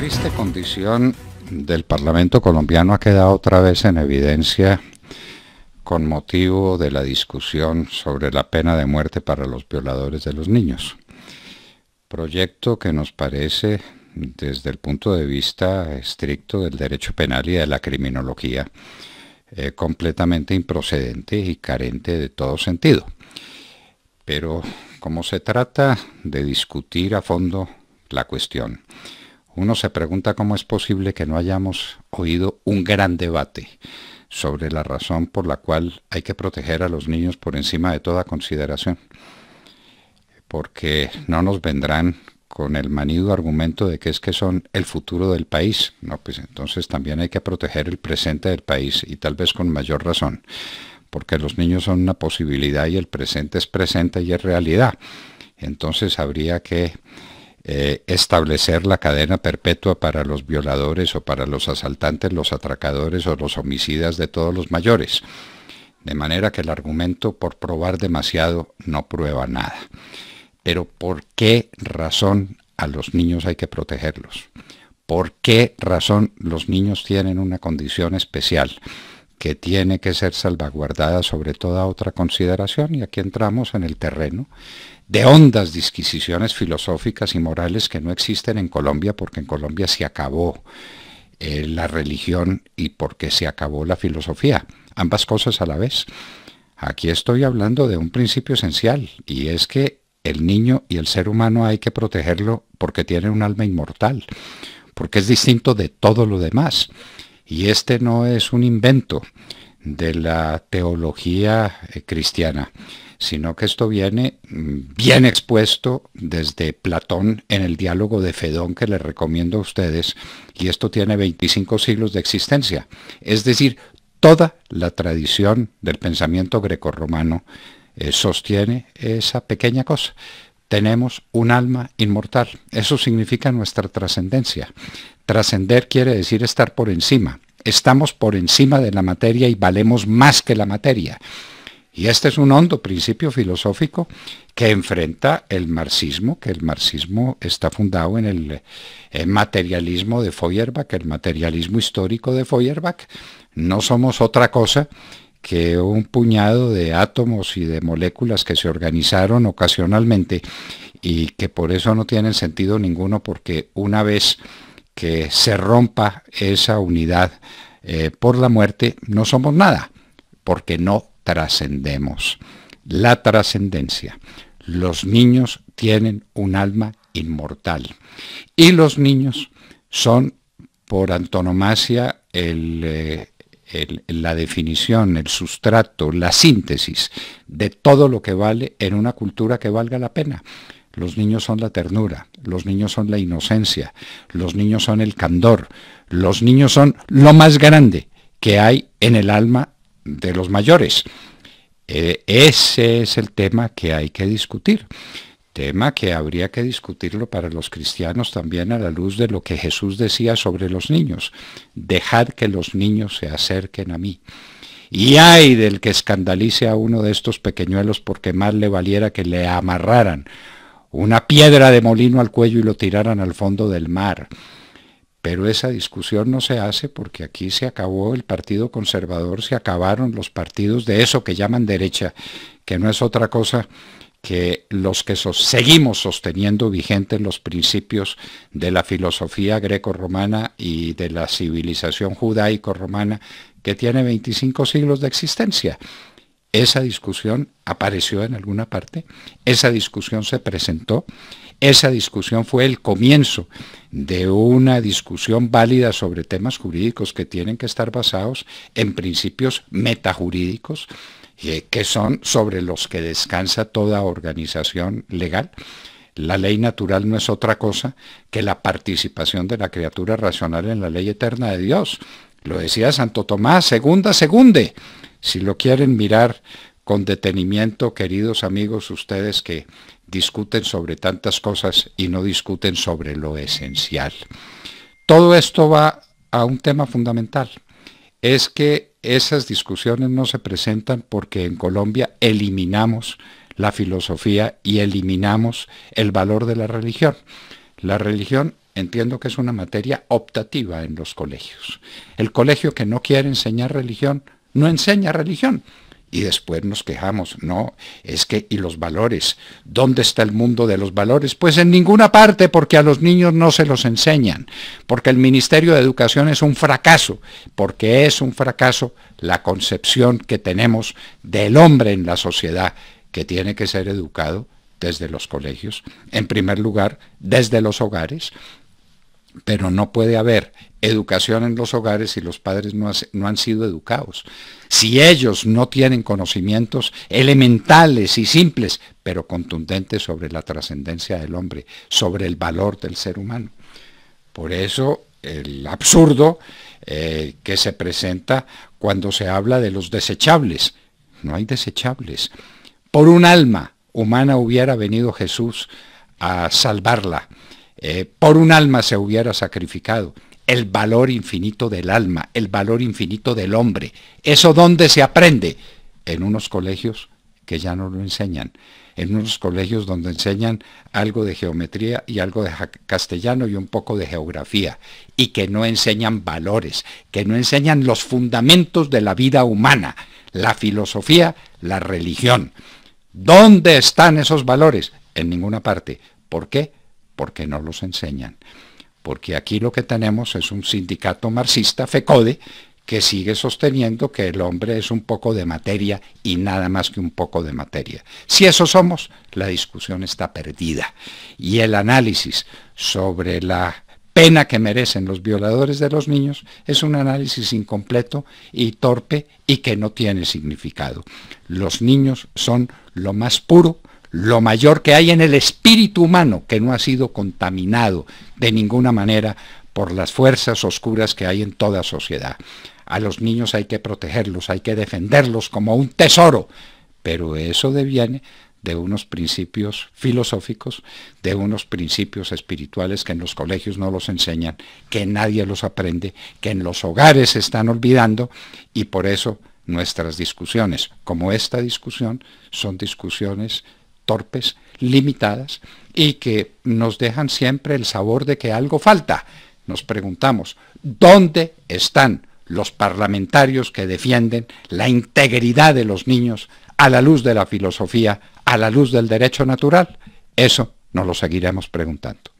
triste condición del Parlamento colombiano ha quedado otra vez en evidencia con motivo de la discusión sobre la pena de muerte para los violadores de los niños. Proyecto que nos parece, desde el punto de vista estricto del derecho penal y de la criminología, eh, completamente improcedente y carente de todo sentido. Pero como se trata de discutir a fondo la cuestión, uno se pregunta cómo es posible que no hayamos oído un gran debate sobre la razón por la cual hay que proteger a los niños por encima de toda consideración. Porque no nos vendrán con el manido argumento de que es que son el futuro del país. No, pues entonces también hay que proteger el presente del país y tal vez con mayor razón, porque los niños son una posibilidad y el presente es presente y es realidad. Entonces habría que eh, establecer la cadena perpetua para los violadores o para los asaltantes, los atracadores o los homicidas de todos los mayores. De manera que el argumento por probar demasiado no prueba nada. Pero ¿por qué razón a los niños hay que protegerlos? ¿Por qué razón los niños tienen una condición especial? que tiene que ser salvaguardada sobre toda otra consideración y aquí entramos en el terreno de hondas disquisiciones filosóficas y morales que no existen en Colombia porque en Colombia se acabó eh, la religión y porque se acabó la filosofía, ambas cosas a la vez. Aquí estoy hablando de un principio esencial y es que el niño y el ser humano hay que protegerlo porque tiene un alma inmortal, porque es distinto de todo lo demás. Y este no es un invento, de la teología eh, cristiana, sino que esto viene mm, bien expuesto desde Platón en el diálogo de Fedón que les recomiendo a ustedes, y esto tiene 25 siglos de existencia, es decir, toda la tradición del pensamiento grecorromano eh, sostiene esa pequeña cosa. Tenemos un alma inmortal. Eso significa nuestra trascendencia. Trascender quiere decir estar por encima. Estamos por encima de la materia y valemos más que la materia. Y este es un hondo principio filosófico que enfrenta el marxismo, que el marxismo está fundado en el, materialismo de Feuerbach, el materialismo histórico de Feuerbach. No somos otra cosa que un puñado de átomos y de moléculas que se organizaron ocasionalmente y que por eso no tienen sentido ninguno porque una vez que se rompa esa unidad eh, por la muerte, no somos nada, porque no trascendemos. La trascendencia. Los niños tienen un alma inmortal. Y los niños son, por antonomasia, el, eh, la definición, el sustrato, la síntesis de todo lo que vale en una cultura que valga la pena. Los niños son la ternura, los niños son la inocencia, los niños son el candor, los niños son lo más grande que hay en el alma de los mayores. Eh, ese es el tema que hay que discutir tema que habría que discutirlo para los cristianos también a la luz de lo que Jesús decía sobre los niños, Dejad que los niños se acerquen a mí. Y ay del que escandalice a uno de estos pequeñuelos porque más le valiera que le amarraran una piedra de molino al cuello y lo tiraran al fondo del mar. Pero esa discusión no se hace porque aquí se acabó el Partido Conservador, se acabaron los partidos de eso que llaman derecha, que no es otra cosa que los que seguimos sosteniendo vigentes los principios de la filosofía greco-romana y de la civilización judaico-romana que tiene 25 siglos de existencia. Esa discusión apareció en alguna parte, esa discusión se presentó, esa discusión fue el comienzo de una discusión válida sobre temas jurídicos que tienen que estar basados en principios metajurídicos, eh, que son sobre los que descansa toda organización legal. La ley natural no es otra cosa que la participación de la criatura racional en la ley eterna de Dios. Lo decía Santo Tomás, segunda, segunde. Si lo quieren mirar con detenimiento, queridos amigos, ustedes que discuten sobre tantas cosas y no discuten sobre lo esencial. Todo esto va a un tema fundamental. Es que esas discusiones no se presentan porque en Colombia eliminamos la filosofía y eliminamos el valor de la religión. La religión entiendo que es una materia optativa en los colegios. El colegio que no quiere enseñar religión no enseña religión. Y después nos quejamos, no, es que, ¿y los valores? ¿Dónde está el mundo de los valores? Pues en ninguna parte, porque a los niños no se los enseñan, porque el Ministerio de Educación es un fracaso, porque es un fracaso la concepción que tenemos del hombre en la sociedad, que tiene que ser educado desde los colegios, en primer lugar, desde los hogares, pero no puede haber educación en los hogares si los padres no, han sido educados. Si ellos no tienen conocimientos elementales y simples, pero contundentes sobre la trascendencia del hombre, sobre el valor del ser humano. Por eso el absurdo eh, que se presenta cuando se habla de los desechables. No hay desechables. Por un alma humana hubiera venido Jesús a salvarla eh, por un alma se hubiera sacrificado, el valor infinito del alma, el valor infinito del hombre. ¿Eso dónde se aprende? En unos colegios que ya no lo enseñan, en unos colegios donde enseñan algo de geometría y algo de castellano y un poco de geografía, y que no enseñan valores, que no enseñan los fundamentos de la vida humana, la filosofía, la religión. ¿Dónde están esos valores? En ninguna parte. ¿Por qué? qué no los enseñan. Porque aquí lo que tenemos es un sindicato marxista, FECODE, que sigue sosteniendo que el hombre es un poco de materia y nada más que un poco de materia. Si eso somos, la discusión está perdida. Y el análisis sobre la pena que merecen los violadores de los niños es un análisis incompleto y torpe y que no tiene significado. Los niños son lo más puro lo mayor que hay en el espíritu humano que no ha sido contaminado de ninguna manera por las fuerzas oscuras que hay en toda sociedad. A los niños hay que protegerlos, hay que defenderlos como un tesoro, pero eso deviene de unos principios filosóficos, de unos principios espirituales que en los colegios no los enseñan, que nadie los aprende, que en los hogares se están olvidando y por eso nuestras discusiones, como esta discusión, son discusiones torpes, limitadas y que nos dejan siempre el sabor de que algo falta. Nos preguntamos, ¿dónde están los parlamentarios que defienden la integridad de los niños a la luz de la filosofía, a la luz del derecho natural? Eso nos lo seguiremos preguntando.